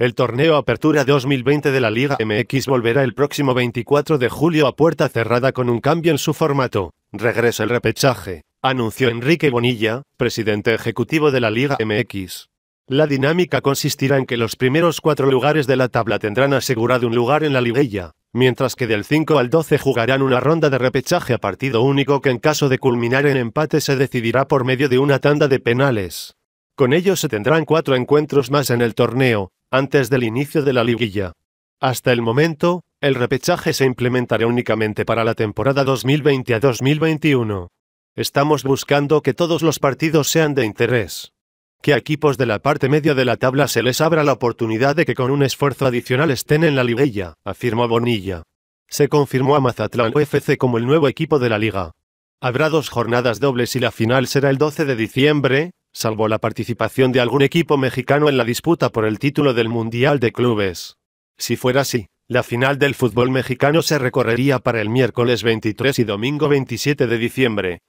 El torneo Apertura 2020 de la Liga MX volverá el próximo 24 de julio a puerta cerrada con un cambio en su formato. Regresa el repechaje, anunció Enrique Bonilla, presidente ejecutivo de la Liga MX. La dinámica consistirá en que los primeros cuatro lugares de la tabla tendrán asegurado un lugar en la liguilla, mientras que del 5 al 12 jugarán una ronda de repechaje a partido único que en caso de culminar en empate se decidirá por medio de una tanda de penales. Con ello se tendrán cuatro encuentros más en el torneo, antes del inicio de la liguilla. Hasta el momento, el repechaje se implementará únicamente para la temporada 2020 a 2021. Estamos buscando que todos los partidos sean de interés. Que a equipos de la parte media de la tabla se les abra la oportunidad de que con un esfuerzo adicional estén en la liguilla, afirmó Bonilla. Se confirmó a Mazatlán UFC como el nuevo equipo de la liga. Habrá dos jornadas dobles y la final será el 12 de diciembre, salvo la participación de algún equipo mexicano en la disputa por el título del Mundial de Clubes. Si fuera así, la final del fútbol mexicano se recorrería para el miércoles 23 y domingo 27 de diciembre,